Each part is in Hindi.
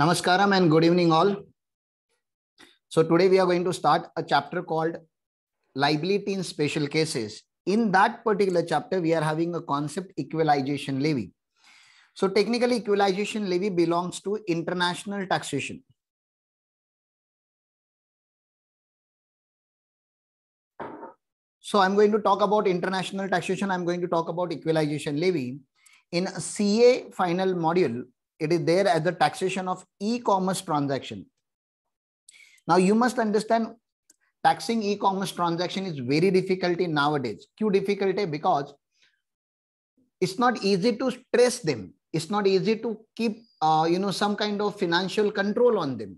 Namaskaram and good evening all. So today we are going to start a chapter called Liability in Special Cases. In that particular chapter, we are having a concept equalization levy. So technically equalization levy belongs to international taxation. So I'm going to talk about international taxation. I'm going to talk about equalization levy. In CA final module, It is there as the taxation of e-commerce transaction. Now you must understand taxing e-commerce transaction is very difficult in nowadays. Q difficulty because it's not easy to trace them. It's not easy to keep uh, you know some kind of financial control on them.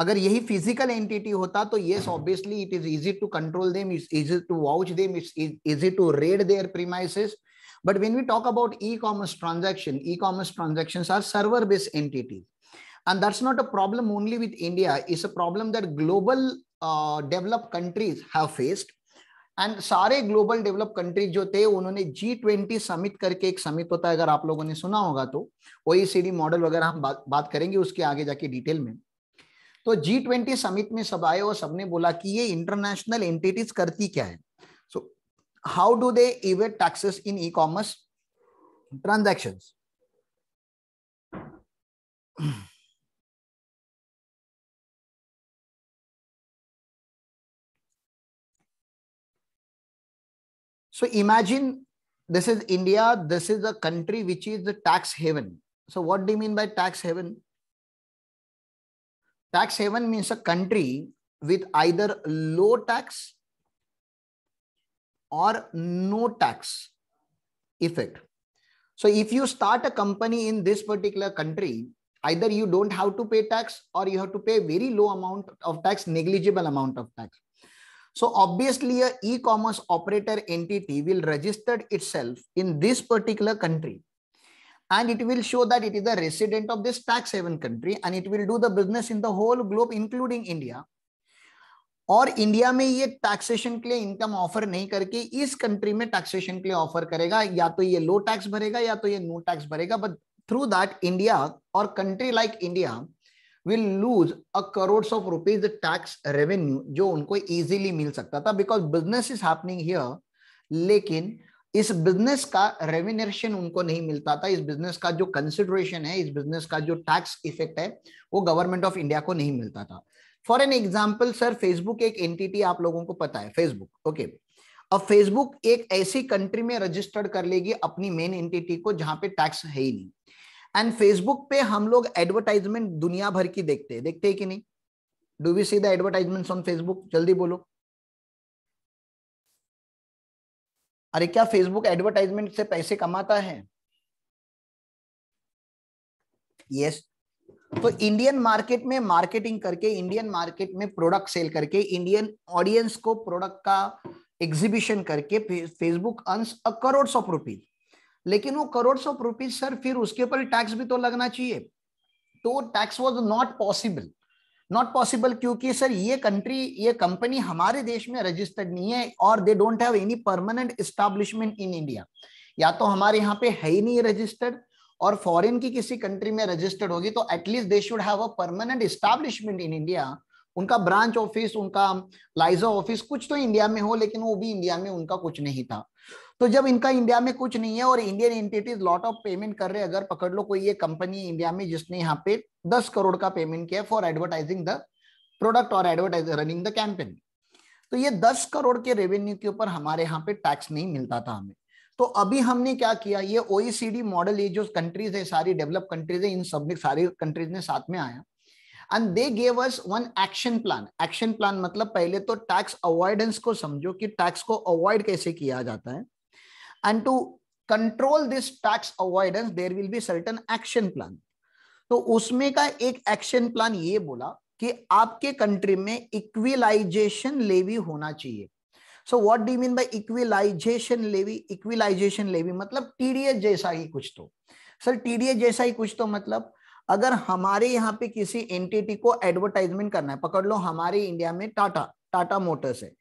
अगर यही फिजिकल एंटिटी होता तो yes obviously it is easy to control them it's easy to vouch them it's easy to raid their premises But when we talk about e-commerce transaction, e-commerce transactions are server-based entities. And that's not a problem only with India. It's a problem that global uh, developed countries have faced. And सारे ग्लोबल डेवलप कंट्रीज जो थे उन्होंने जी ट्वेंटी समिट करके एक समिट होता है अगर आप लोगों ने सुना होगा तो ओईसीडी मॉडल वगैरह हम बात बात करेंगे उसके आगे जाके डिटेल में तो जी ट्वेंटी समिट में सब आए और सबने बोला कि ये इंटरनेशनल एंटिटीज करती क्या है how do they evade taxes in e-commerce transactions? So imagine this is India, this is a country which is the tax haven. So what do you mean by tax haven? Tax haven means a country with either low tax or no tax effect. So if you start a company in this particular country, either you don't have to pay tax or you have to pay very low amount of tax, negligible amount of tax. So obviously a e-commerce operator entity will register itself in this particular country and it will show that it is a resident of this tax haven country and it will do the business in the whole globe including India और इंडिया में ये टैक्सेशन के लिए इनकम ऑफर नहीं करके इस कंट्री में टैक्सेशन के लिए ऑफर करेगा या तो ये लो टैक्स भरेगा या तो ये नो टैक्स भरेगा बट थ्रू दैट इंडिया और country like India will lose a crore of rupees tax revenue जो उनको इजिली मिल सकता था because business is happening here लेकिन इस बिजनेस का रेवेन्यूशन उनको नहीं मिलता था इस बिजनेस का जो कंसिडरेशन है इस बिजनेस का जो टैक्स इफेक्ट है वो गवर्नमेंट ऑफ इंडिया को नहीं मिलता था for an example sir Facebook एक एंटिटी आप लोगों को पता है फेसबुक ओके okay. अब फेसबुक एक ऐसी कंट्री में रजिस्टर्ड कर लेगी अपनी मेन एंटिटी को जहां पे टैक्स है ही नहीं एंड फेसबुक पे हम लोग एडवर्टाइजमेंट दुनिया भर की देखते हैं देखते हैं कि नहीं do we see the advertisement on Facebook जल्दी बोलो अरे क्या फेसबुक एडवर्टाइजमेंट से पैसे कमाता है यस yes, तो इंडियन मार्केट में मार्केटिंग करके इंडियन मार्केट में प्रोडक्ट सेल करके इंडियन ऑडियंस को प्रोडक्ट का एग्जीबिशन करके Facebook earns a crore of rupees लेकिन वो करोड़ ऑफ रुपीज सर फिर उसके ऊपर टैक्स भी तो लगना चाहिए तो tax was not possible not possible क्योंकि सर ये कंट्री ये कंपनी हमारे देश में रजिस्टर्ड नहीं है और they don't have any permanent establishment in India या तो हमारे यहाँ पे है ही नहीं रजिस्टर्ड और फॉरेन की किसी कंट्री में रजिस्टर्ड होगी तो at least they should have a permanent establishment in India उनका ब्रांच ऑफिस उनका लाइजा ऑफिस कुछ तो इंडिया में हो लेकिन वो भी इंडिया में उनका कुछ नहीं था तो जब इनका इंडिया में कुछ नहीं है और Indian entities lot of payment कर रहे अगर पकड़ लो कोई ये कंपनी इंडिया में जिसने यहाँ पे दस करोड़ का पेमेंट किया फॉर एडवर्टाइजिंग द प्रोडक्ट और एडवर्टाइज रनिंग द कैंपेन तो ये दस करोड़ के रेवेन्यू के ऊपर हमारे यहाँ पे टैक्स नहीं मिलता था हमें तो अभी हमने क्या किया ये ओईसीडी मॉडल ये जो कंट्रीज है सारी डेवलप कंट्रीज है इन सब सारी कंट्रीज ने साथ में आया and they gave us one action plan action plan मतलब पहले तो टैक्स अवॉइडेंस को समझो कि टैक्स को अवॉइड कैसे किया जाता है and to control this tax avoidance there will be certain action plan तो उसमें का एक एक्शन प्लान ये बोला कि आपके कंट्री में इक्विलाइजेशन लेवी होना चाहिए so what do mean by equalisation levy equalisation levy मतलब टीडीएस जैसा ही कुछ तो सर टीडीएस जैसा ही कुछ तो मतलब अगर हमारे यहाँ पे किसी एंटिटी को एडवर्टाइजमेंट करना है पकड़ लो हमारे इंडिया में टाटा टाटा मोटर्स है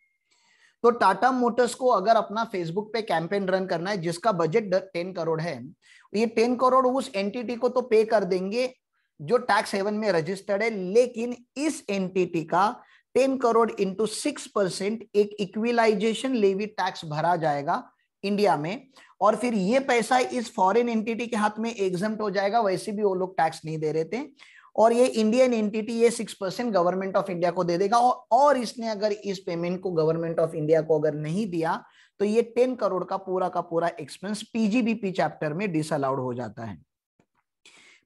तो टाटा मोटर्स को अगर अपना फेसबुक पे कैंपेन रन करना है जिसका बजट टेन करोड़ है ये टेन करोड़ उस एंटिटी को तो पे कर देंगे जो टैक्स हेवन में रजिस्टर्ड है लेकिन इस एंटिटी का ten crore into six percent एक इक्विलाइजेशन लेवी टैक्स भरा जाएगा इंडिया में और फिर ये पैसा इस फॉरेन एंटिटी के हाथ में एग्जाम हो जाएगा वैसे भी वो लोग टैक्स नहीं दे रहे थे और ये इंडियन एंटिटी ये six percent government of India को दे देगा और, और इसने अगर इस पेमेंट को गवर्नमेंट ऑफ इंडिया को अगर नहीं दिया तो ये टेन करोड़ का पूरा का पूरा एक्सपेंस पीजीबीपी चैप्टर में डिसअलाउड हो जाता है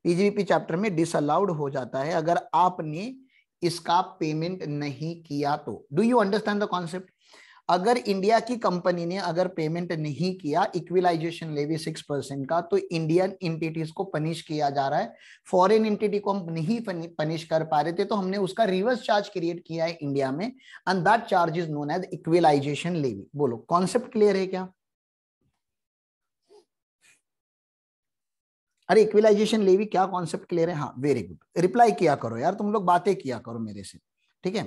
पीजीबीपी चैप्टर में डिसअलाउड हो जाता है अगर आपने इसका पेमेंट नहीं किया तो do you understand the concept अगर इंडिया की कंपनी ने अगर पेमेंट नहीं किया इक्विलाइजेशन लेवी सिक्स परसेंट का तो इंडियन इंटिटीज को पनिश किया जा रहा है फॉरेन इंटिटी को हम नहीं पनिश कर पा रहे थे तो हमने उसका रिवर्स चार्ज क्रिएट किया है इंडिया में and that charge is known as equalisation levy बोलो कॉन्सेप्ट क्लियर है क्या अरे इक्विलाइजेशन लेवी क्या कॉन्सेप्ट क्लियर है हाँ वेरी गुड रिप्लाई किया करो यार तुम लोग बातें किया करो मेरे से ठीक है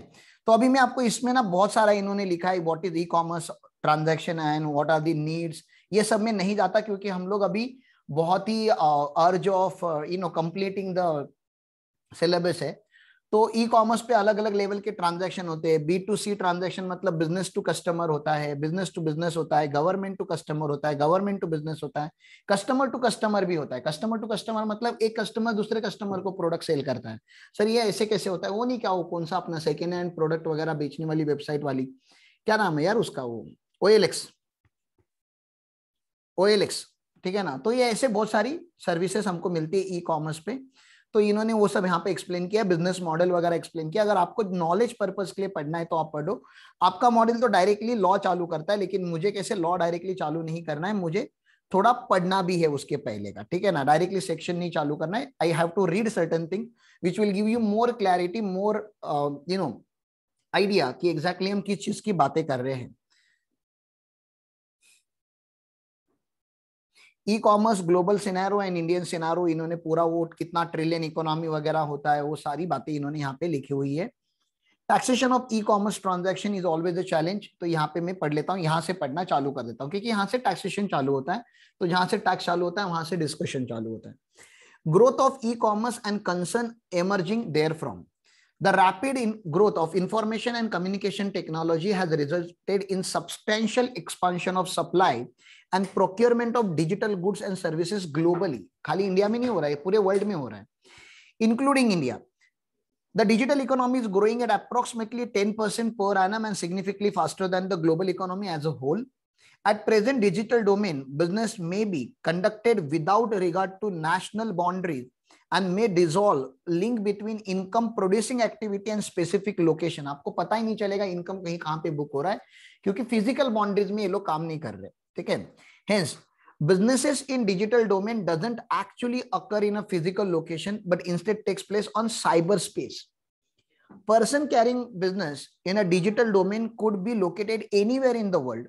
तो अभी मैं आपको इसमें ना बहुत सारा इन्होंने लिखा है what is e commerce transaction and what are the needs ये सब में नहीं जाता क्योंकि हम लोग अभी बहुत ही urge of you know completing the syllabus है तो ई कॉमर्स पे अलग अलग लेवल के ट्रांजेक्शन होते हैं बी टू सी ट्रांजेक्शन मतलब बिजनेस टू कस्टमर होता है बिजनेस टू बिजनेस होता है गवर्नमेंट टू कस्टमर होता है गवर्नमेंट टू बिजनेस होता है कस्टमर टू कस्टमर भी होता है कस्टमर टू कस्टमर मतलब एक कस्टमर दूसरे कस्टमर को प्रोडक्ट सेल करता है सर ये ऐसे कैसे होता है वो नहीं क्या वो कौन सा अपना सेकेंड हैंड प्रोडक्ट वगैरह बेचने वाली वेबसाइट वाली क्या नाम है यार उसका वो ओ ओएलएक्स ठीक है ना तो ये ऐसे बहुत सारी सर्विसेस हमको मिलती है ई कॉमर्स पे तो इन्होंने वो सब यहाँ पे एक्सप्लेन किया बिजनेस मॉडल वगैरह एक्सप्लेन किया अगर आपको नॉलेज पर्पज के लिए पढ़ना है तो आप पढ़ो आपका मॉडल तो डायरेक्टली लॉ चालू करता है लेकिन मुझे कैसे लॉ डायरेक्टली चालू नहीं करना है मुझे थोड़ा पढ़ना भी है उसके पहले का ठीक है ना डायरेक्टली सेक्शन नहीं चालू करना है I have to read certain thing which will give you more clarity more you know idea कि एग्जैक्टली exactly हम किस चीज की बातें कर रहे हैं e commerce global scenario and Indian scenario इन्होंने पूरा वो कितना ट्रिलियन इकोनॉमी वगैरह होता है वो सारी बातें इन्होंने यहाँ पे लिखी हुई है taxation of e commerce transaction is always a challenge तो यहाँ पे मैं पढ़ लेता हूँ यहाँ से पढ़ना चालू कर देता हूँ क्योंकि यहाँ से टैक्सेशन चालू होता है तो जहां से टैक्स चालू होता है वहां से डिस्कशन चालू होता है growth of e commerce and concern emerging therefrom The rapid growth of information and communication technology has resulted in substantial expansion of supply and procurement of digital goods and services globally खाली इंडिया में नहीं हो रहा है पूरे वर्ल्ड में हो रहा है including India the digital economy is growing at approximately ten percent per annum and significantly faster than the global economy as a whole at present digital domain business may be conducted without regard to national boundaries and may dissolve link between income producing activity and specific location आपको पता ही नहीं चलेगा इनकम कहीं कहां पे बुक हो रहा है क्योंकि फिजिकल बाउंड्रीज में ये लोग काम नहीं कर रहे हैं Okay. Hence, businesses in digital domain doesn't actually occur in a physical location, but instead takes place on cyberspace. Person carrying business in a digital domain could be located anywhere in the world.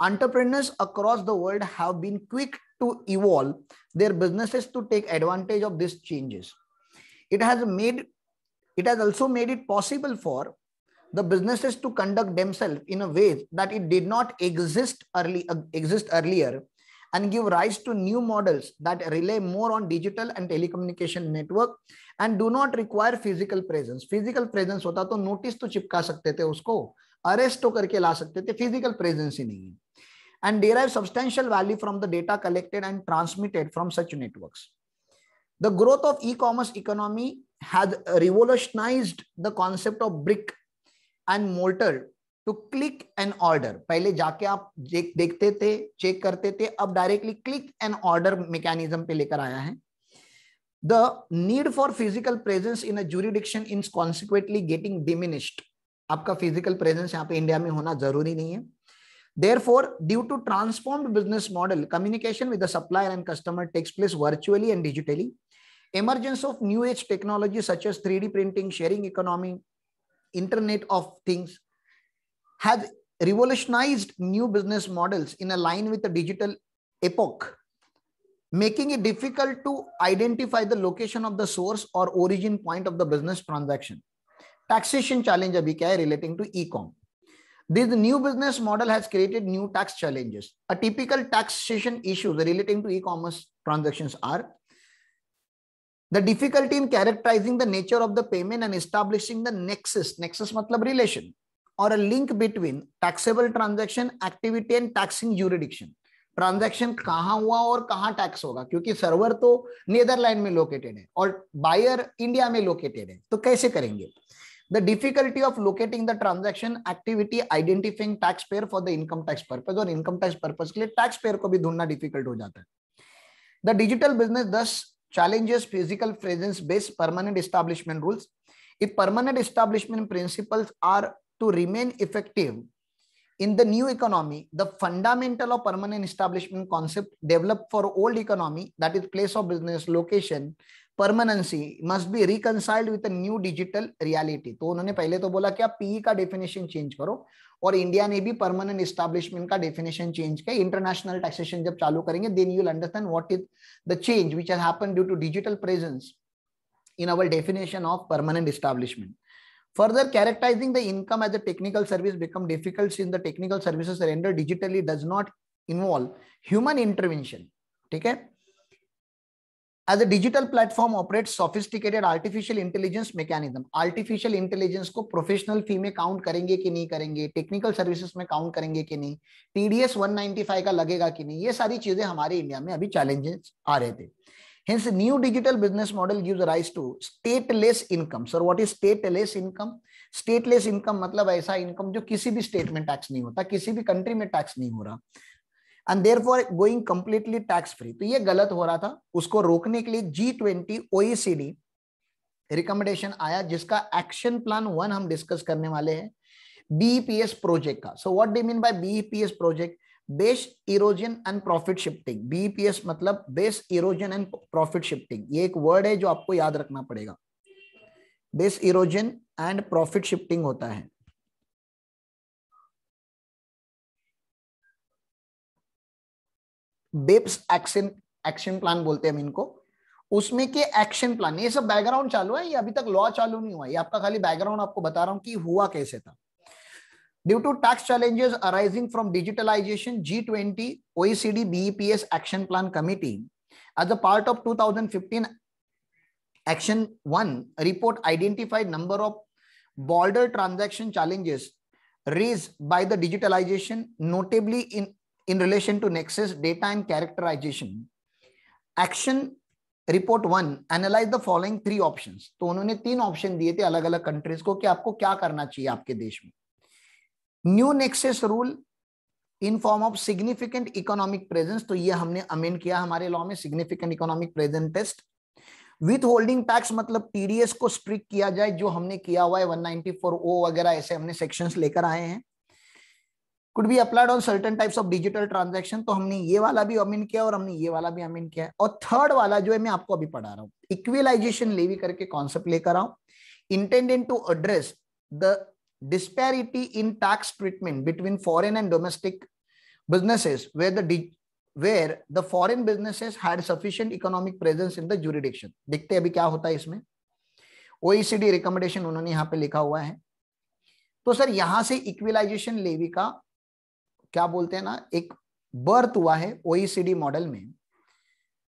Entrepreneurs across the world have been quick to evolve their businesses to take advantage of these changes. It has made it has also made it possible for the businesses to conduct themselves in a way that it did not exist early uh, exist earlier and give rise to new models that rely more on digital and telecommunication network and do not require physical presence physical presence होता to notice to chipka sakte the usko arrest to karke la sakte the physical presence hi nahi, and derive substantial value from the data collected and transmitted from such networks the growth of e-commerce economy has revolutionized the concept of brick and mortar to click and order पहले जाके आप देख देखते थे चेक करते थे अब directly click and order mechanism पे लेकर आया है the need for physical presence in a jurisdiction is consequently getting diminished आपका फिजिकल प्रेजेंस यहाँ पे इंडिया में होना जरूरी नहीं है therefore due to transformed business model communication with the supplier and customer takes place virtually and digitally emergence of new age technology such as 3d printing sharing economy internet of things have revolutionized new business models in a line with the digital epoch making it difficult to identify the location of the source or origin point of the business transaction taxation challenge abhi kya hai relating to ecom this new business model has created new tax challenges. A typical taxation issues relating to e-commerce transactions are the difficulty in characterizing the nature of the payment and establishing the nexus nexus matlab relation or a link between taxable transaction activity and taxing jurisdiction transaction कहाँ हुआ और कहाँ टैक्स होगा क्योंकि सर्वर तो नीदरलैंड में लोकेटेड है और बायर इंडिया में लोकेटेड है तो कैसे करेंगे the difficulty of locating the transaction activity identifying taxpayer for the income tax purpose और income tax purpose के लिए taxpayer को भी ढूंढना difficult हो जाता है the digital business thus challenges physical presence based permanent establishment rules if permanent establishment principles are to remain effective in the new economy the fundamental of permanent establishment concept developed for old economy that is place of business location permanency must be reconciled with a new digital reality to unhone pehle to bola ki aap pe ka definition change karo और इंडिया ने भी परमानेंट स्टैब्लिशमेंट का डेफिनेशन चेंज किया इंटरनेशनल टैक्सेशन जब चालू करेंगे then you understand what is the change which has happened due to digital presence in our definition of permanent establishment. Further, characterizing the income as a technical service become difficult since the technical services rendered digitally does not involve human intervention. okay as a digital platform operate sophisticated artificial intelligence mechanism artificial intelligence को प्रोफेशनल फी में काउंट करेंगे कि नहीं करेंगे टेक्निकल सर्विस में काउंट करेंगे कि नहीं टीडीएस फाइव का लगेगा कि नहीं ये सारी चीजें हमारे इंडिया में अभी चैलेंजेस आ रहे थे hence new digital business model give rise to stateless income sir what is stateless income stateless income मतलब ऐसा इनकम जो किसी भी स्टेट में टैक्स नहीं होता किसी भी कंट्री में टैक्स नहीं हो रहा and therefore going completely tax free तो ये गलत हो रहा था उसको रोकने के लिए जी ट्वेंटी ओईसीडी रिकमेंडेशन आया जिसका एक्शन प्लान वन हम डिस्कस करने वाले हैं बीपीएस प्रोजेक्ट e का so what do mean by BPS project base erosion and profit shifting BPS मतलब base erosion and profit shifting ये एक वर्ड है जो आपको याद रखना पड़ेगा base erosion and profit shifting होता है बेप्स एक्शन एक्शन प्लान बोलते हैं हम इनको उसमें के एक्शन प्लान ये सब बैकग्राउंड चालू है ये अभी तक लॉ चालू नहीं हुआ ये आपका खाली बैकग्राउंड आपको बता रहा हूं कि हुआ कैसे था due to tax challenges arising from digitalisation G twenty OECD BPS action plan committee as a part of 2015 action one report identified number of border transaction challenges raised by the digitalisation notably in in relation to nexus data and characterization action report one analyse the following three option तो उन्होंने तीन ऑप्शन दिए थे अलग अलग कंट्रीज को कि आपको क्या करना चाहिए आपके देश में new nexus rule in form of significant economic presence तो ये हमने अमेंड किया हमारे लॉ में significant economic presence test withholding tax मतलब टीडीएस को स्ट्रिक किया जाए जो हमने किया हुआ है 194 ओ वगैरह ऐसे हमने सेक्शंस लेकर आए हैं could be applied on certain types of digital transaction तो हमने ये वाला भी अमीन किया और हमने ये वाला भी अमीन किया और थर्ड वाला जो है मैं आपको अभी पढ़ा रहा हूँ इक्विलाइजेशन लेवी करके कॉन्सेप्ट लेकर आऊ intended to address the disparity in tax treatment between foreign and domestic businesses where the where the foreign businesses had sufficient economic presence in the jurisdiction देखते हैं अभी क्या होता है इसमें OECD रिकमेंडेशन उन्होंने यहाँ पे लिखा हुआ है तो सर यहां से इक्विलाइजेशन लेवी का क्या बोलते हैं ना एक बर्थ हुआ है ओईसीडी मॉडल में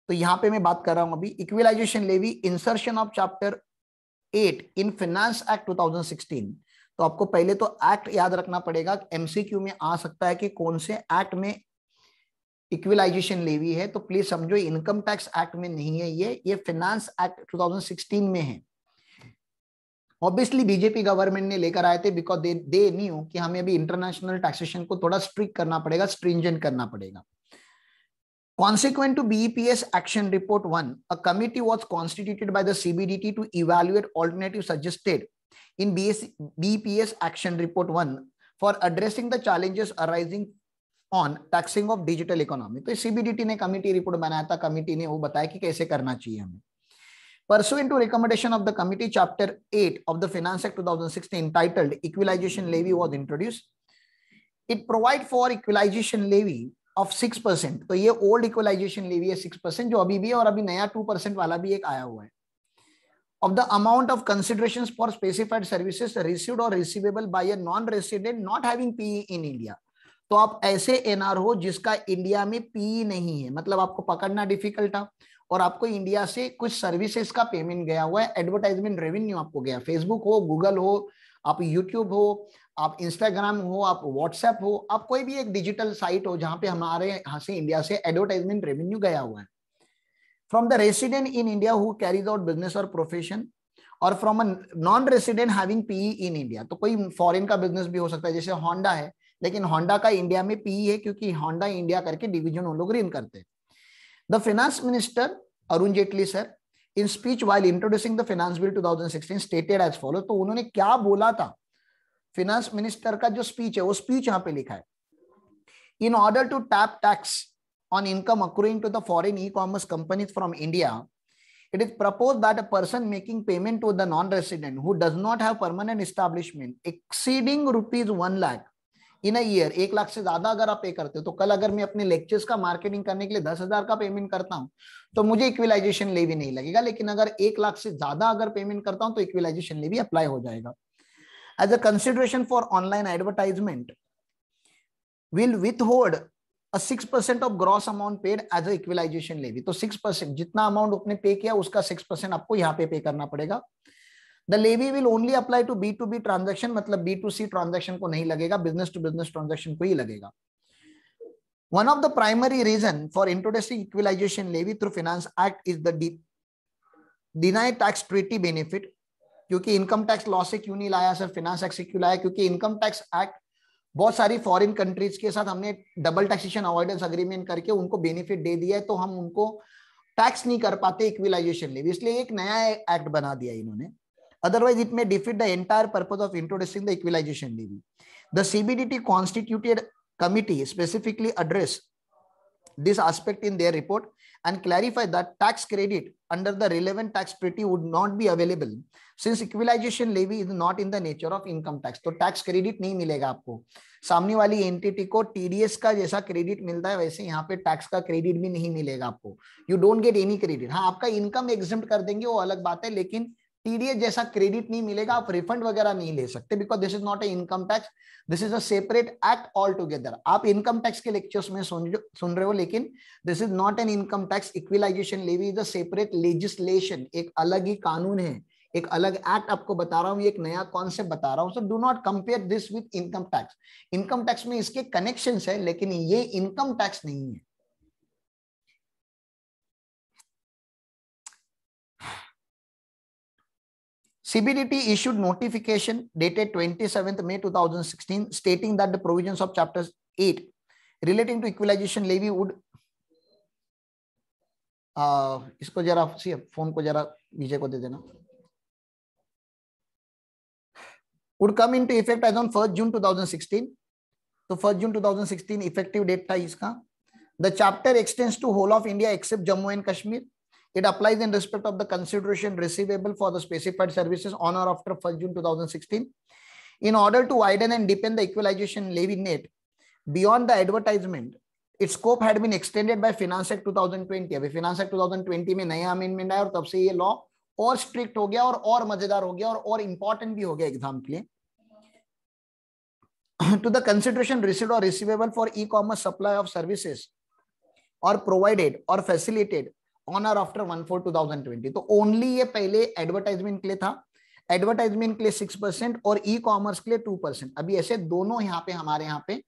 तो यहां पे मैं बात कर रहा हूं अभी equalisation levy insertion of chapter eight in finance act 2016 तो आपको पहले तो एक्ट याद रखना पड़ेगा एमसीक्यू में आ सकता है कि कौन से एक्ट में इक्विलाइजेशन लेवी है तो प्लीज समझो इनकम टैक्स एक्ट में नहीं है ये ये फिनेंस एक्ट 2016 में है ऑब्वियसली बीजेपी गवर्नमेंट ने लेकर आए थे बिकॉज दे दे न्यू कि हमें अभी इंटरनेशनल टैक्सेशन को थोड़ा स्ट्रिक करना पड़ेगा स्ट्रिंजेंट करना पड़ेगा Consequent to BEPS Action Report 1, a committee was constituted by the CBDT to evaluate alternatives suggested in BS, BEPS Action Report 1 for addressing the challenges arising on taxing of digital economy. तो CBDT ne committee report banaya tha committee ne wo bataya ki kaise karna chahiye हमें Pursuant to recommendation of the committee, Chapter 8 of the Finance Act 2016 entitled Equalization Levy was introduced. It provides for equalization levy of six percent तो ये ओल्ड इक्वलाइजेशन लेवी है सिक्स परसेंट जो अभी भी है और अभी नया टू परसेंट वाला भी एक आया हुआ of the amount of considerations for specified services received or receivable by a non-resident not having PE in India. तो आप ऐसे एनआर हो जिसका इंडिया में पीई नहीं है मतलब आपको पकड़ना डिफिकल्ट है और आपको इंडिया से कुछ सर्विसेज का पेमेंट गया हुआ है एडवर्टाइजमेंट रेवेन्यू आपको गया फेसबुक हो गूगल हो आप यूट्यूब हो आप इंस्टाग्राम हो आप व्हाट्सएप हो आप कोई भी एक डिजिटल साइट हो जहां पे हमारे यहाँ से इंडिया से एडवर्टाइजमेंट रेवेन्यू गया हुआ है from the resident in India who carries out business और प्रोफेशन और from a non resident having PE in India तो कोई फॉरेन का बिजनेस भी हो सकता है जैसे होंडा है लेकिन होंडा का इंडिया में पीई e है क्योंकि होंडा इंडिया करके डिविजन वो लोग रिन करते हैं The finance minister, Arun Jaitley sir, in speech while introducing the finance bill 2016 stated as follows. तो उन्होंने क्या बोला था फिनेंस मिनिस्टर का जो स्पीच है वो स्पीच यहाँ पे लिखा है in order to tap tax on income accruing to the foreign e-commerce companies from India, it is proposed that a person making payment to the non-resident who does not have permanent establishment exceeding rupees 1 lakh in a year एक लाख से ज्यादा अगर आप पे करते हो तो कल अगर मैं अपने लेक्चर्स का मार्केटिंग करने के लिए दस हजार का पेमेंट करता हूँ तो मुझे इक्विलाइजेशन ले भी नहीं लगेगा लेकिन अगर एक लाख से ज्यादा अगर पेमेंट करता हूँ तो इक्विलाइजेशन ले भी अप्लाई हो जाएगा as a consideration for online advertisement will withhold six percent of gross amount paid as a levy भी तो सिक्स परसेंट जितना अमाउंट उसने पे किया उसका सिक्स परसेंट आपको यहाँ पे पे करना पड़ेगा the levy will only apply to B to B transaction मतलब बी टू सी ट्रांजेक्शन को नहीं लगेगा बिजनेस टू बिजनेस ट्रांजेक्शन को ही लगेगा one of the primary reason for introducing equalisation levy through Finance act is the de deny tax treaty क्योंकि इनकम टैक्स लॉ से क्यों नहीं लाया सर फिनेंस एक्ट से क्यों लाया क्योंकि इनकम टैक्स एक्ट बहुत सारी फॉरेन कंट्रीज के साथ हमने डबल टैक्सेशन अवॉइडेंस अग्रीमेंट करके उनको बेनिफिट दे दिया है तो हम उनको टैक्स नहीं कर पाते इक्विलाइजेशन लेवी इसलिए एक नया एक्ट बना दिया इन्होंने Otherwise, it may defeat the entire purpose of introducing the equalization levy. The CBDT constituted committee specifically address this aspect in their report and clarify that tax credit under the relevant tax treaty would not be available since equalization levy is not in the nature of income tax so tax credit nahi milega aapko samne wali entity ko TDS ka jaisa credit milta hai waise yahan pe tax ka credit bhi nahi milega aapko you don't get any credit ha aapka income exempt kar denge wo alag baat hai lekin TDS जैसा क्रेडिट नहीं मिलेगा आप रिफंड वगैरह नहीं ले सकते because this is not a income tax this is a separate act altogether आप इनकम टैक्स के लेक्चर्स में सुन सुन रहे हो लेकिन this is not an income tax equalisation levy is a separate legislation एक अलग ही कानून है एक अलग एक्ट आपको बता रहा हूँ एक नया कॉन्सेप्ट बता रहा हूँ so do not compare this with income tax income tax में इसके कनेक्शन है लेकिन ये इनकम टैक्स नहीं है CBDT issued notification dated 27th May 2016 stating that the provisions of Chapter 8 relating to equalization levy would uh, isko zara see phone ko zara Vijay ko de dena would come into effect as on 1st June 2016 so 1st June 2016 effective date tha iska the chapter extends to whole of india except jammu and kashmir It applies in respect of the consideration receivable for the specified services on or after 1st June 2016. In order to widen and deepen the equalization levy net beyond the advertisement, its scope had been extended by Finance Act 2020. अभी Finance Act 2020 में नया अमेंडमेंट आया और तब से ये लॉ और स्ट्रिक्ट हो गया और और मजेदार हो गया और और इम्पोर्टेंट भी हो गया के to the consideration received or receivable for e-commerce supply of services or provided or facilitated on or after one four two thousand twenty तो ओनली ये पहले एडवर्टाइजमेंट के लिए था एडवर्टाइजमेंट के लिए सिक्स परसेंट और ई कॉमर्स के लिए टू परसेंट अभी ऐसे दोनों यहाँ पे हमारे यहाँ पे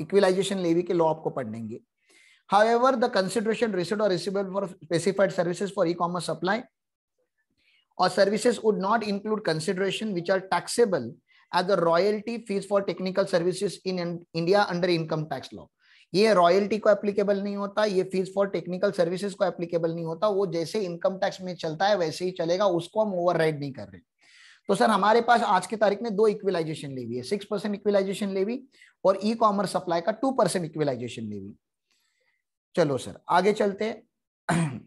इक्विलाइजेशन लेवी के लॉ आपको पढ़ेंगे however the consideration received or receivable for specified services for e-commerce supply or services would not include consideration which are taxable as the royalty fees for technical services in india under income tax law ये रॉयल्टी को एप्लीकेबल नहीं होता ये फीस फॉर टेक्निकल सर्विसेज को एप्लीकेबल नहीं होता वो जैसे इनकम टैक्स में चलता है वैसे ही चलेगा उसको हम ओवर नहीं कर रहे तो सर हमारे पास आज की तारीख में दो इक्विलाइजेशन लेवी है सिक्स परसेंट इक्विलाइजेशन लेवी और ई कॉमर्स सप्लाई का टू परसेंट इक्विलाइजेशन लेवी चलो सर आगे चलते हैं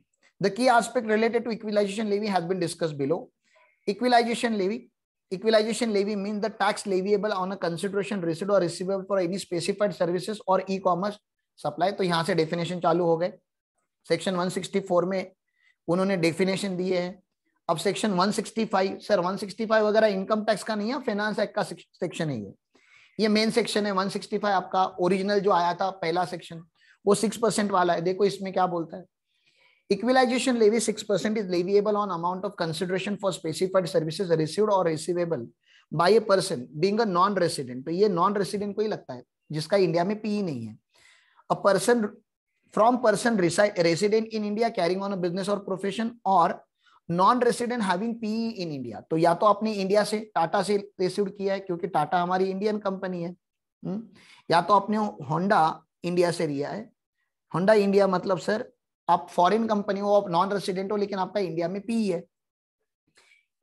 the key aspect related to equalisation levy has been discuss below equalisation levy Equalization levy means the tax levyable on a consideration received or receivable for any specified services or e-commerce supply. तो यहाँ से definition चालू हो गए सेक्शन 164 में उन्होंने डेफिनेशन दिए हैं अब सेक्शन 165 सर 165 वगैरह इनकम टैक्स का नहीं है फाइनेंस एक्ट का सेक्शन है ये ये मेन सेक्शन है 165 आपका ओरिजिनल जो आया था पहला सेक्शन वो 6% परसेंट वाला है देखो इसमें क्या बोलता है Equalization levy 6% is levyable on amount of consideration for specified services received or receivable by a person being a non-resident. तो ये non-resident को ही लगता है जिसका इंडिया में पीई नहीं है A person from person resident in India carrying on a business or profession or non-resident having PE in India. तो या तो आपने इंडिया से टाटा से रिसीव किया है क्योंकि टाटा हमारी इंडियन कंपनी है हुँ? या तो आपने होंडा इंडिया से लिया है होंडा इंडिया मतलब सर आप फॉरेन कंपनी हो आप नॉन रेसिडेंट हो लेकिन आपका इंडिया में पी e है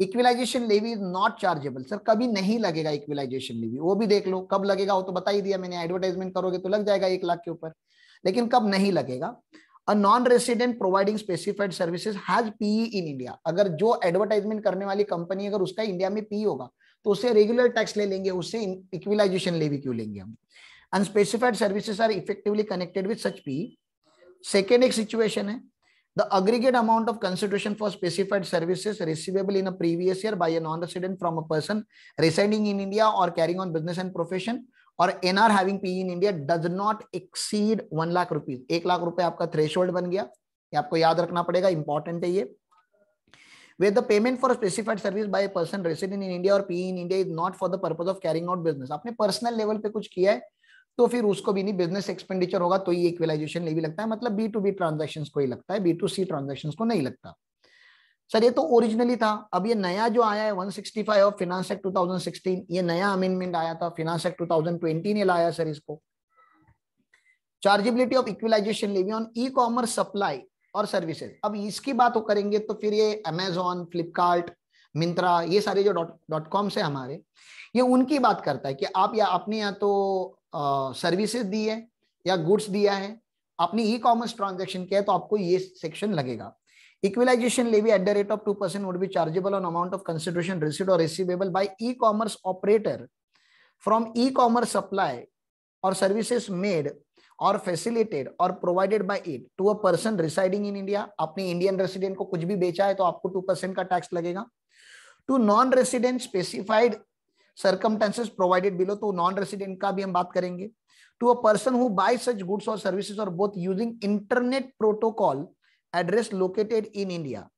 equalisation levy is not chargeable sir कभी नहीं लगेगा इक्विलाइजेशन लेवी वो भी देख लो कब लगेगा वो तो बता ही दिया मैंने एडवर्टाइजमेंट करोगे तो लग जाएगा एक लाख के ऊपर लेकिन कब नहीं लगेगा a non resident providing specified services has PE in India अगर जो एडवर्टाइजमेंट करने वाली कंपनी अगर उसका इंडिया में पी e होगा तो उसे रेगुलर टैक्स ले लेंगे उससे इक्विलाइजेशन लेवी क्यों लेंगे हम unspecified services are effectively connected with such P second एक situation है the aggregate amount of consideration for specified services receivable in a previous year by a non-resident from a person residing in India or carrying on business and profession और NR having P in India does not exceed one lakh rupees एक लाख रुपए आपका थ्रेश बन गया ये आपको याद रखना पड़ेगा इंपॉर्टेंट है ये where the payment for a specified service by a person resident in India or PE in India is not for the purpose of carrying out business. आपने personal level pe kuch kiya hai तो फिर उसको भी नहीं बिजनेस एक्सपेंडिचर होगा तो ही इक्विलाइजेशन लेवी लगता है मतलब बी टू बी ट्रांजेक्शन को ही लगता है बी टू सी ट्रांजेक्शन को नहीं लगता सर ये तो ओरिजिनली था अब ये नया जो आया है 165 ऑफ फिनांस एक्ट 2016 ये नया अमेंडमेंट आया था फिनांस एक्ट 2020 ने लाया सर इसको chargeability of equalisation levy on e commerce supply or services अब इसकी बात हो करेंगे तो फिर ये अमेजोन फ्लिपकार्ट मिंत्रा ये सारे जो डॉट डॉट कॉम्स है हमारे ये उनकी बात करता है कि आप या आपने या तो सर्विसेज दी है या गुड्स दिया है आपने ई कॉमर्स ट्रांजेक्शन किया है तो आपको ये सेक्शन लगेगा equalisation levy at the rate of two percent would be chargeable on amount of consideration received or receivable by e commerce operator from e commerce supply or services made or facilitated or provided by it to a person residing in India अपने इंडियन रेसिडेंट को कुछ भी बेचा है तो आपको टू परसेंट का टैक्स लगेगा to non resident specified circumstances provided below तो नॉन रेसिडेंट का भी हम बात करेंगे to a person who buy such goods or services or both using internet protocol address located in India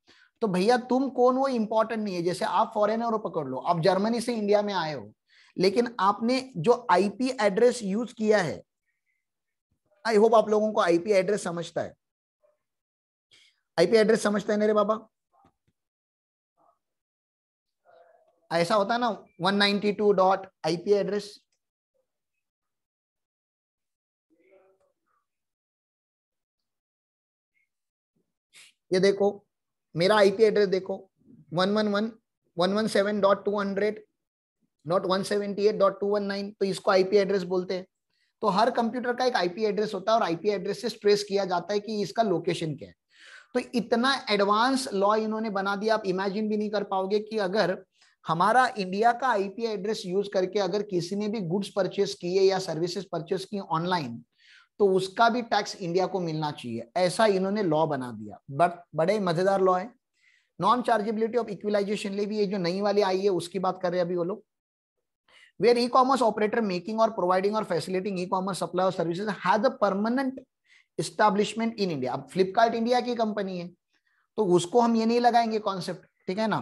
तो भैया तुम कौन वो इंपॉर्टेंट नहीं है जैसे आप फॉरेनर पकड़ लो आप जर्मनी से इंडिया में आए हो लेकिन आपने जो आईपी एड्रेस यूज किया है आई होप आप लोगों को आईपी एड्रेस समझता है आईपी एड्रेस समझता है मेरे बाबा ऐसा होता है ना 192 डॉट आईपी एड्रेस ये देखो मेरा आईपी एड्रेस देखो नाइन तो इसको आईपी एड्रेस बोलते हैं तो हर कंप्यूटर का एक आईपी एड्रेस होता है और आईपी एड्रेस से स्ट्रेस किया जाता है कि इसका लोकेशन क्या है तो इतना एडवांस लॉ इन्होंने बना दिया आप इमेजिन भी नहीं कर पाओगे कि अगर हमारा इंडिया का आईपी एड्रेस यूज करके अगर किसी ने भी गुड्स परचेस किए या सर्विसेज परचेस की ऑनलाइन तो उसका भी टैक्स इंडिया को मिलना चाहिए ऐसा इन्होंने लॉ बना दिया बट बड़े मजेदार लॉ है नॉन चार्जेबिलिटी ऑफ इक्विलाइजेशन लिए भी ये जो नई वाली आई है उसकी बात कर रहे हैं अभी वो लोग where e commerce operator making or providing or facilitating e commerce supply or services has a permanent establishment in India अब फ्लिपकार्ट इंडिया की कंपनी है तो उसको हम ये नहीं लगाएंगे कॉन्सेप्ट ठीक है ना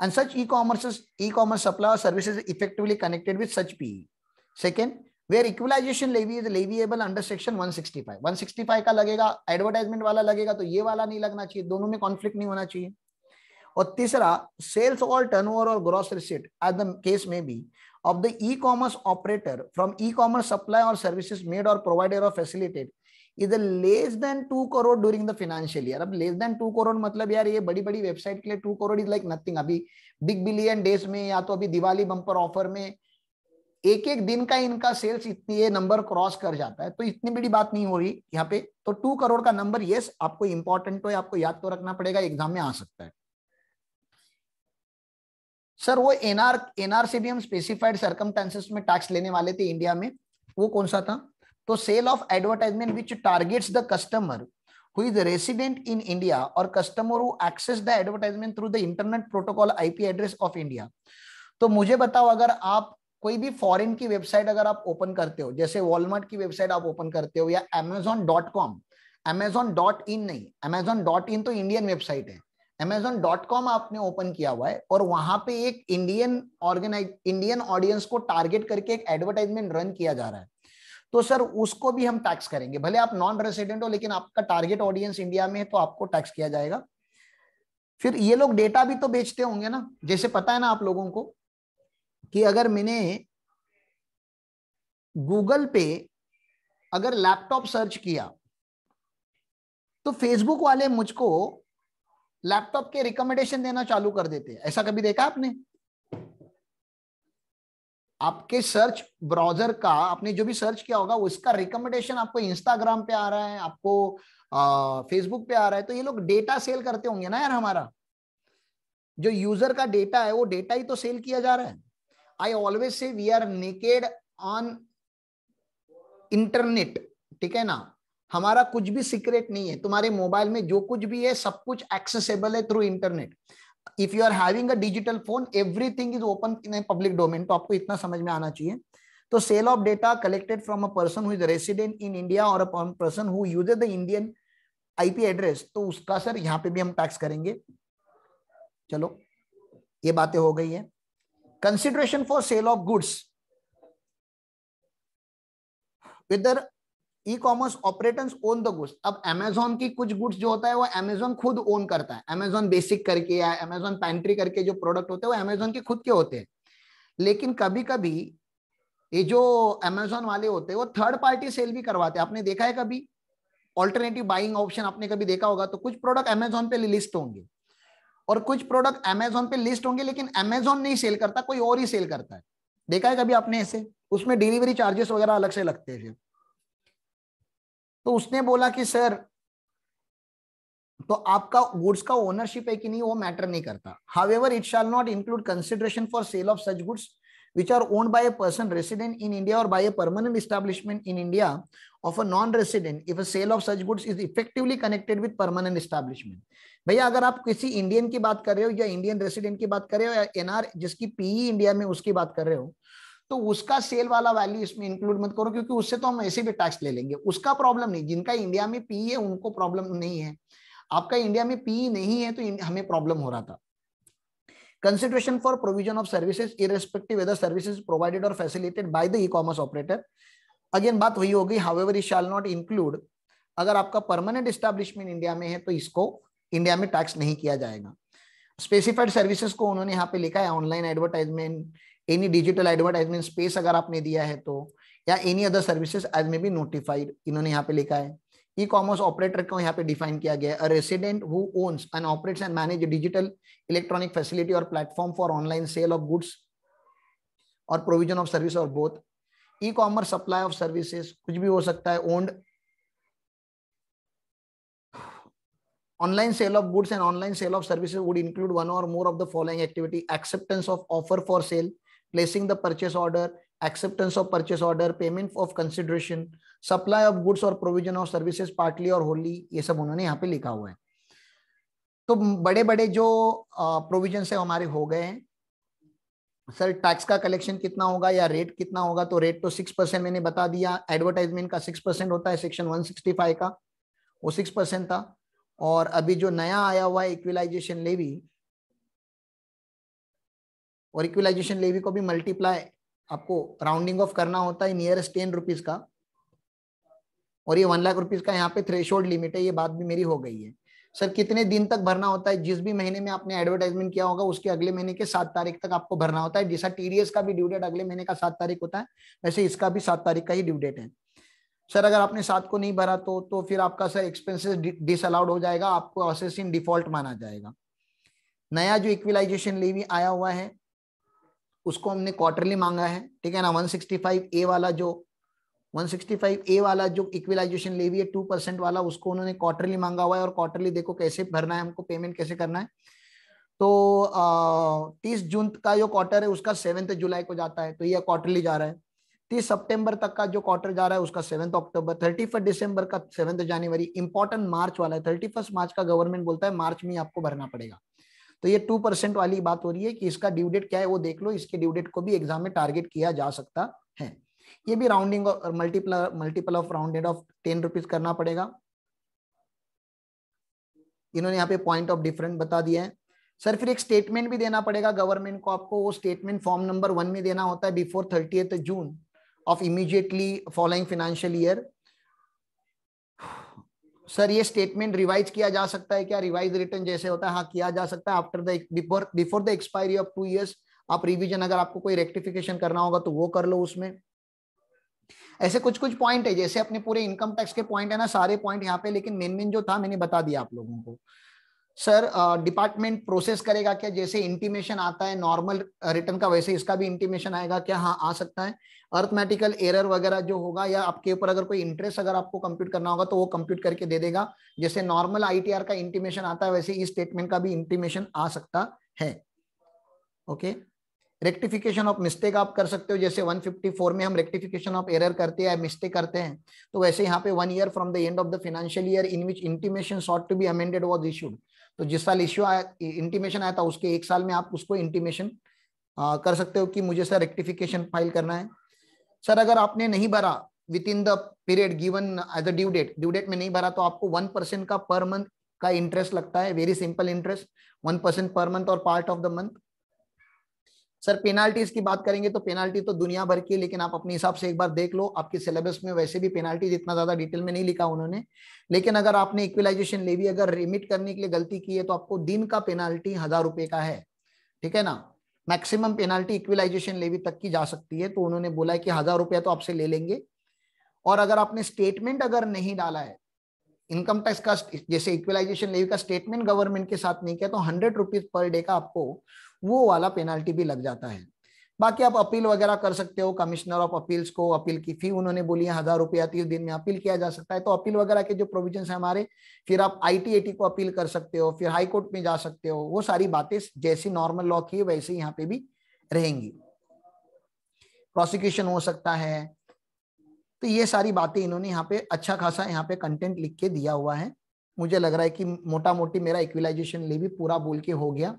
and such e-commerce e-commerce supply or services effectively connected with such PE. Second, where equalization levy is leviable under section 165. 165 का लगेगा advertisement वाला लगेगा तो ये वाला नहीं लगना चाहिए दोनों में conflict नहीं होना चाहिए और तीसरा sales or turnover or gross receipt at the case may be of the e commerce operator from e commerce supply or services made or provided और facilitated is less than two crore during the financial year अब लेस देन टू करोड़ मतलब यार ये बड़ी बड़ी वेबसाइट के लिए two crore is like nothing अभी बिग बिलियन डेज में या तो अभी दिवाली बंपर ऑफर में एक एक दिन का इनका सेल्स इतनी ये नंबर क्रॉस कर जाता है तो इतनी बड़ी बात नहीं हो रही यहाँ पे तो टू करोड़ का नंबर यस आपको इंपॉर्टेंट तो है आपको याद तो रखना पड़ेगा एग्जाम में आ सकता है सर वो एनआर एनआर से भी हम स्पेसिफाइड सरकम में टैक्स लेने वाले थे इंडिया में वो कौन सा था तो sale of advertisement which targets the customer who is a resident in India or customer who access the advertisement through the internet protocol IP address of India. तो मुझे बताओ अगर आप कोई भी फॉरेन की वेबसाइट अगर आप ओपन करते हो जैसे वॉलमार्ट की वेबसाइट आप ओपन करते हो या Amazon dot com Amazon dot in नहीं अमेजोन डॉट इन तो इंडियन वेबसाइट है अमेजोन डॉट कॉम आपने ओपन किया हुआ है और वहां पे एक इंडियन ऑर्गेनाइज इंडियन ऑडियंस को टारगेट करके एक एडवर्टाइजमेंट रन किया जा रहा है तो सर उसको भी हम टैक्स करेंगे भले आप नॉन रेसिडेंट हो लेकिन आपका टारगेट ऑडियंस इंडिया में है तो आपको टैक्स किया जाएगा फिर ये लोग डेटा भी तो बेचते होंगे ना जैसे पता है ना आप लोगों को कि अगर मैंने गूगल पे अगर लैपटॉप सर्च किया तो फेसबुक वाले मुझको लैपटॉप के रिकमेंडेशन देना चालू कर देते हैं ऐसा कभी देखा आपने आपके सर्च ब्राउजर का आपने जो भी सर्च किया होगा उसका रिकमेंडेशन आपको इंस्टाग्राम पे आ रहा है आपको फेसबुक पे आ रहा है तो ये लोग डेटा सेल करते होंगे ना यार हमारा जो यूजर का डेटा है वो डेटा ही तो सेल किया जा रहा है I always say we are naked on internet ठीक है ना हमारा कुछ भी सीक्रेट नहीं है तुम्हारे मोबाइल में जो कुछ भी है सब कुछ एक्सेसेबल है through internet if you are having a digital phone everything is open in a public domain तो आपको इतना समझ में आना चाहिए तो sale of data collected from a person who is resident in India और a person who use the Indian IP address तो उसका सर यहाँ पे भी हम टैक्स करेंगे चलो ये बातें हो गई है consideration for sale of goods whether e commerce operators own the goods अब अमेजोन की कुछ गुड्स जो होता है वो अमेजोन खुद ओन करता है एमेजोन बेसिक करके या एमेजोन पैंट्री करके जो प्रोडक्ट होते हैं वो एमेजोन के खुद के होते हैं लेकिन कभी कभी ये जो अमेजोन वाले होते हैं वो थर्ड पार्टी सेल भी करवाते हैं आपने देखा है कभी ऑल्टरनेटिव बाइंग ऑप्शन आपने कभी देखा होगा तो कुछ प्रोडक्ट अमेजोन पे लिस्ट होंगे और कुछ प्रोडक्ट अमेजोन पे लिस्ट होंगे लेकिन अमेजोन नहीं सेल करता कोई और ही सेल करता है देखा है कभी आपने ऐसे उसमें डिलीवरी चार्जेस वगैरह अलग से लगते हैं फिर तो उसने बोला कि सर तो आपका गुड्स का ओनरशिप है कि नहीं वो मैटर नहीं करता however it shall not include consideration for sale of such goods which are owned by a person resident in India or by a permanent establishment in India of a non-resident if a sale of such goods is effectively connected with permanent establishment. भैया अगर आप किसी इंडियन की बात कर रहे हो या इंडियन रेसिडेंट की बात कर रहे हो या एनआर जिसकी पीई इंडिया में उसकी बात कर रहे हो तो उसका सेल वाला वैल्यू इसमें इंक्लूड मत करो क्योंकि उससे तो हम ऐसे भी टैक्स ले लेंगे उसका प्रॉब्लम नहीं जिनका इंडिया में पी है उनको प्रॉब्लम नहीं है आपका इंडिया में पी नहीं है तो हमें प्रॉब्लम हो रहा था consideration for provision of services irrespective whether services provided और facilitated by the e commerce operator again बात वही होगी however shall not include अगर आपका परमानेंट स्टैब्लिशमेंट इंडिया में है तो इसको इंडिया में टैक्स नहीं किया जाएगा स्पेसिफाइड सर्विसेज को उन्होंने यहाँ पे लिखा है online advertisement any digital advertisement space अगर आपने दिया है तो या any other services as may be notified इन्होंने यहाँ पे लिखा है ई कॉमर्स ऑपरेटर को यहाँ पे डिफाइन किया गया है resident who owns and operates and manage digital electronic facility और platform for online sale of goods और प्रोविजन ऑफ सर्विस और both e commerce supply of services कुछ भी हो सकता है owned online sale of goods and online sale of services would include one और more of the following activity acceptance of offer for sale placing the purchase order, acceptance of purchase order, payment of consideration, supply of goods or provision of services partly or wholly ये सब उन्होंने यहाँ पे लिखा हुआ है तो बड़े बड़े जो प्रोविजन है हमारे हो गए हैं सर टैक्स का कलेक्शन कितना होगा या रेट कितना होगा तो रेट तो सिक्स परसेंट मैंने बता दिया एडवर्टाइजमेंट का सिक्स परसेंट होता है सेक्शन वन सिक्सटी फाइव का वो सिक्स परसेंट था और अभी जो नया आया हुआ है इक्विलाइजेशन लेवी और इक्विलाइजेशन लेवी को भी मल्टीप्लाई आपको राउंडिंग ऑफ करना होता है नियरेस्ट टेन रुपीज का और ये वन लाख रुपीज का यहाँ पे थ्रेश लिमिट है ये बात भी मेरी हो गई है सर कितने दिन तक भरना होता है जिस भी महीने में आपने एडवर्टाइजमेंट किया होगा उसके अगले महीने के सात तारीख तक आपको भरना होता है जैसा टीडीएस का भी ड्यू डेट अगले महीने का सात तारीख होता है वैसे इसका भी सात तारीख का ही ड्यू डेट है सर अगर आपने सात को नहीं भरा तो तो फिर आपका सर एक्सपेंसेस डिसअलाउड हो जाएगा आपको असेसिंग डिफॉल्ट माना जाएगा नया जो इक्विलाइजेशन लेवी आया हुआ है उसको हमने क्वार्टरली मांगा है ठीक है ना 165 ए वाला जो 165 ए वाला जो इक्विलाइजेशन भी है टू परसेंट वाला उसको उन्होंने क्वार्टरली मांगा हुआ है और क्वार्टरली देखो कैसे भरना है हमको पेमेंट कैसे करना है तो तीस जून का जो क्वार्टर है उसका सेवेंथ जुलाई को जाता है तो यह क्वार्टरली जा रहा है तीस सितंबर तक का जो क्वार्टर जा रहा है उसका सेवंथ अक्टूबर थर्टी फर्स्ट दिसंबर का सेवन्थ जनवरी इंपॉर्टेंट मार्च वाला है थर्टी फर्स्ट मार्च का गवर्नमेंट बोलता है मार्च में आपको भरना पड़ेगा तो ये टू परसेंट वाली बात हो रही है कि इसका ड्यूडेट क्या है वो देख लो इसके ड्यूडेट को भी एग्जाम में टारगेट किया जा सकता है ये भी rounding multiple multiple of rounded off ten rupees करना पड़ेगा इन्होंने यहाँ पे पॉइंट ऑफ डिफरेंट बता दिया है सर फिर एक स्टेटमेंट भी देना पड़ेगा गवर्नमेंट को आपको वो स्टेटमेंट फॉर्म नंबर वन में देना होता है before thirty June of immediately following financial year sir ये स्टेटमेंट रिवाइज किया जा सकता है क्या रिवाइज रिटर्न जैसे होता है हाँ किया जा सकता है after the before before the expiry of two years आप रिवीजन अगर आपको कोई रेक्टिफिकेशन करना होगा तो वो कर लो उसमें ऐसे कुछ कुछ पॉइंट है जैसे अपने पूरे इनकम टैक्स के पॉइंट है ना सारे पॉइंट यहाँ पे लेकिन मेन मेन जो था मैंने बता दिया आप लोगों को सर डिपार्टमेंट प्रोसेस करेगा क्या जैसे इंटीमेशन आता है नॉर्मल रिटर्न का वैसे इसका भी इंटीमेशन आएगा क्या हाँ आ सकता है अर्थमेटिकल एरर वगैरह जो होगा या आपके ऊपर अगर कोई इंटरेस्ट अगर आपको कंप्यूट करना होगा तो वो कंप्यूट करके दे देगा जैसे नॉर्मल आईटीआर का इंटीमेशन आता है वैसे इस स्टेटमेंट का भी इंटीमेशन आ सकता है ओके रेक्टिफिकेशन ऑफ मिस्टेक आप कर सकते हो जैसे 154 में हम रेक्टिफिकेशन ऑफ एरर करते हैं मिस्टेक करते हैं तो वैसे यहाँ पे one year from the end of the financial year in which intimation short to be amended was issued तो जिस साल इश्यू आया इंटीमेशन आया था उसके एक साल में आप उसको इंटीमेशन कर सकते हो कि मुझे सर रेक्टिफिकेशन फाइल करना है सर अगर आपने नहीं भरा within the period given as a due date due date में नहीं भरा तो आपको वन परसेंट का पर मंथ का इंटरेस्ट लगता है very simple interest one percent per month और part of the month sir penalties की बात करेंगे तो पेनाल्टी तो दुनिया भर की है लेकिन आप अपने हिसाब से एक बार देख लो आपके सिलेबस में वैसे भी पेनाल्टीज इतना ज्यादा डिटेल में नहीं लिखा उन्होंने लेकिन अगर आपने इक्विलाइजेशन लेवी अगर रिमिट करने के लिए गलती की है तो आपको दिन का पेनाल्टी हजार रुपए का है ठीक है ना मैक्सिमम पेनाल्टी इक्विलाइजेशन लेवी तक की जा सकती है तो उन्होंने बोला है कि हजार रुपया तो आपसे ले लेंगे और अगर आपने स्टेटमेंट अगर नहीं डाला है इनकम टैक्स का जैसे इक्विलाइजेशन लेवी का स्टेटमेंट गवर्नमेंट के साथ नहीं किया तो हंड्रेड रुपीज पर डे का आपको वो वाला पेनाल्टी भी लग जाता है बाकी आप अपील वगैरह कर सकते हो कमिश्नर ऑफ अपील्स को अपील की फी उन्होंने बोली है हजार रुपया तीस दिन में अपील किया जा सकता है तो अपील वगैरह के जो प्रोविजन है हमारे फिर आप आईटीएटी को अपील कर सकते हो फिर हाईकोर्ट में जा सकते हो वो सारी बातें जैसी नॉर्मल लॉ की वैसे यहाँ पे भी रहेंगी प्रोसिक्यूशन हो सकता है तो ये सारी बातें इन्होंने यहाँ पे अच्छा खासा यहाँ पे कंटेंट लिख के दिया हुआ है मुझे लग रहा है कि मोटा मोटी मेरा इक्विलाइजेशन लेवी पूरा बोल के हो गया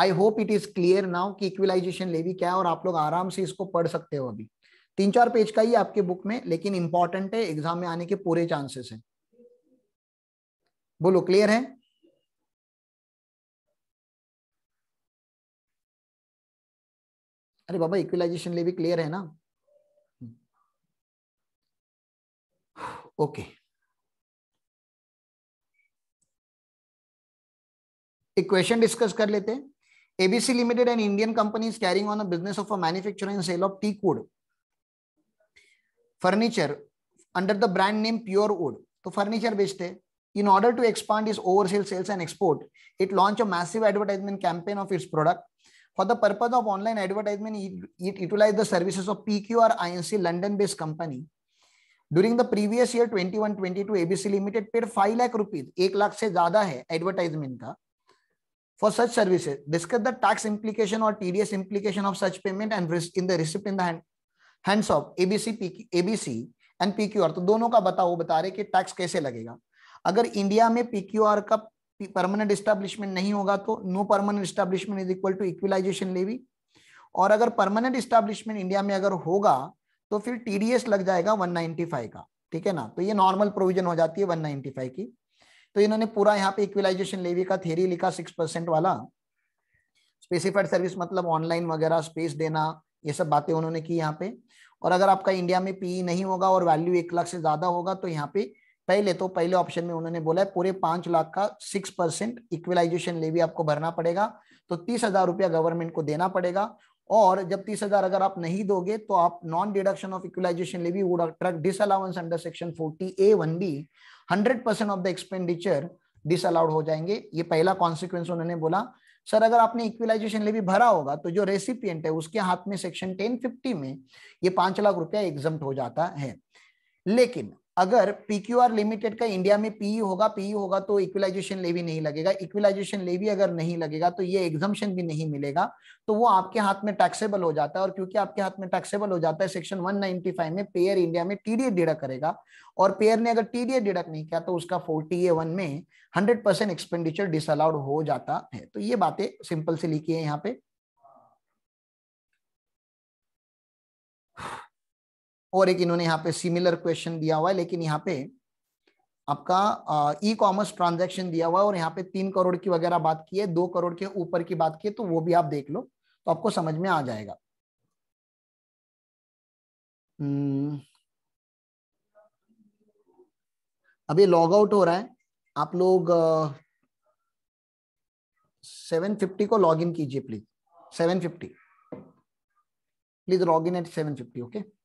I hope it is clear now कि इक्विलाइजेशन लेवी क्या है और आप लोग आराम से इसको पढ़ सकते हो अभी तीन चार पेज का ही आपके बुक में लेकिन इंपॉर्टेंट है एग्जाम में आने के पूरे चांसेस है बोलो क्लियर है अरे बाबा इक्विलाइजेशन लेवी क्लियर है ना ओके okay. इक्वेशन डिस्कस कर लेते हैं ABC limited and Indian company is carrying on a business of a manufacture and sale of teak wood furniture under the brand name pure wood तो फर्नीचर बेचते हैं in order to expand its overseas sales and export it launched a massive advertisement campaign of its product for the purpose of online advertisement it, it utilized the services of pqr inc london based company during the previous year 21 22 abc limited paid 5 lakh rupees 1 lakh se zyada hai advertisement ka for such services. Discuss the tax implication or TDS implication of such payment and risk in the receipt in the hand, hands of ABC, PQ, ABC and PQR. तो दोनों का बताओ बता रहे कि टैक्स कैसे लगेगा अगर इंडिया में PQR का परमानेंट स्टैब्लिशमेंट नहीं होगा तो no permanent establishment is equal to equalisation levy और अगर परमानेंट स्टैब्लिशमेंट इंडिया में अगर होगा तो फिर टीडीएस लग जाएगा 195 का ठीक है ना तो ये नॉर्मल प्रोविजन हो जाती है 195 की तो इन्होंने पूरा यहाँ पे इक्विलाइजेशन लेवी का थेरी लिखा सिक्स परसेंट वाला स्पेसिफाइड सर्विस मतलब ऑनलाइन वगैरह स्पेस देना ये सब बातें उन्होंने की यहाँ पे और अगर आपका इंडिया में पीई e नहीं होगा और वैल्यू एक लाख से ज्यादा होगा तो यहाँ पे पहले तो पहले ऑप्शन में उन्होंने बोला है पूरे पांच लाख का सिक्स परसेंट इक्वलाइजेशन लेवी आपको भरना पड़ेगा तो तीस हजार रुपया गवर्नमेंट को देना पड़ेगा और जब तीस हजार अगर आप नहीं दोगे तो आप non deduction of equalisation levy would attract disallowance under section forty A one B hundred percent of the expenditure disallowed हो जाएंगे ये पहला कॉन्सिक्वेंस उन्होंने बोला सर अगर आपने इक्विलाइजेशन लेवी भरा होगा तो जो रेसिपियंट है उसके हाथ में सेक्शन टेन फिफ्टी में ये पांच लाख रुपया एग्जाम हो जाता है लेकिन अगर आर लिमिटेड का इंडिया में पीई e होगा पीई e होगा तो इक्विलाइजेशन लेवी नहीं लगेगा इक्विलाइजेशन लेवी अगर नहीं लगेगा तो ये एग्जामेशन भी नहीं मिलेगा तो वो आपके हाथ में टैक्सेबल हो जाता है और क्योंकि आपके हाथ में टैक्सेबल हो जाता है सेक्शन 195 में पेयर इंडिया में टीडीए डिडक करेगा और पेयर ने अगर टीडीए डिडक नहीं किया तो उसका फोर्टी ए वन में हंड्रेड परसेंट एक्सपेंडिचर डिसअलाउड हो जाता है तो ये बातें सिंपल से लिखी है यहाँ पे और एक इन्होंने यहाँ पे सिमिलर क्वेश्चन दिया हुआ है लेकिन यहाँ पे आपका ई कॉमर्स ट्रांजेक्शन दिया हुआ है और यहाँ पे तीन करोड़ की वगैरह बात की है दो करोड़ के ऊपर की बात की है तो वो भी आप देख लो तो आपको समझ में आ जाएगा अभी लॉग आउट हो रहा है आप लोग सेवन फिफ्टी को लॉग इन कीजिए please seven fifty please log in at seven fifty okay